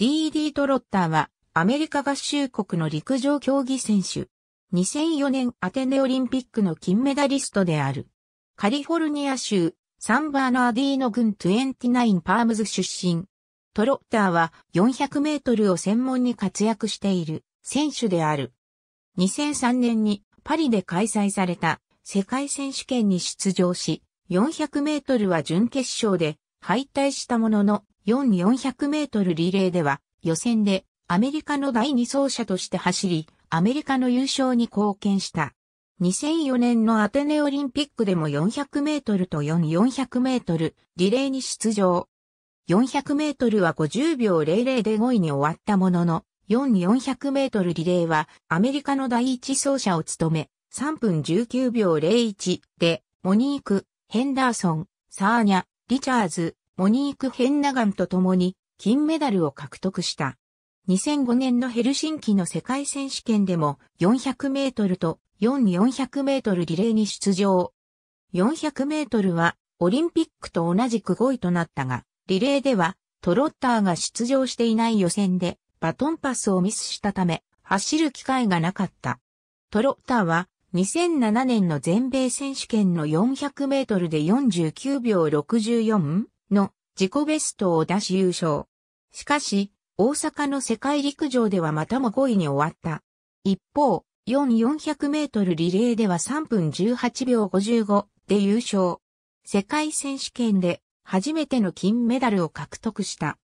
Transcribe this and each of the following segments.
DD トロッターはアメリカ合衆国の陸上競技選手。2004年アテネオリンピックの金メダリストである。カリフォルニア州サンバーナーディーノ郡29パームズ出身。トロッターは400メートルを専門に活躍している選手である。2003年にパリで開催された世界選手権に出場し、400メートルは準決勝で敗退したものの、400メートルリレーでは予選でアメリカの第2走者として走り、アメリカの優勝に貢献した。2004年のアテネオリンピックでも400メートルと4400メートルリレーに出場。400メートルは50秒00で5位に終わったものの、4400メートルリレーはアメリカの第一走者を務め、3分19秒01で、モニーク、ヘンダーソン、サーニャ、リチャーズ、モニーク・ヘンナガンと共に金メダルを獲得した。2005年のヘルシンキの世界選手権でも400メートルと4400メートルリレーに出場。400メートルはオリンピックと同じく5位となったが、リレーではトロッターが出場していない予選でバトンパスをミスしたため走る機会がなかった。トロッターは2007年の全米選手権の400メートルで49秒64、の自己ベストを出し優勝。しかし、大阪の世界陸上ではまたも5位に終わった。一方、4400メートルリレーでは3分18秒55で優勝。世界選手権で初めての金メダルを獲得した。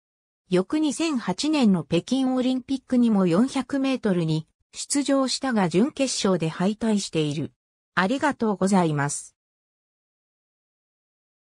翌2008年の北京オリンピックにも400メートルに出場したが準決勝で敗退している。ありがとうございます。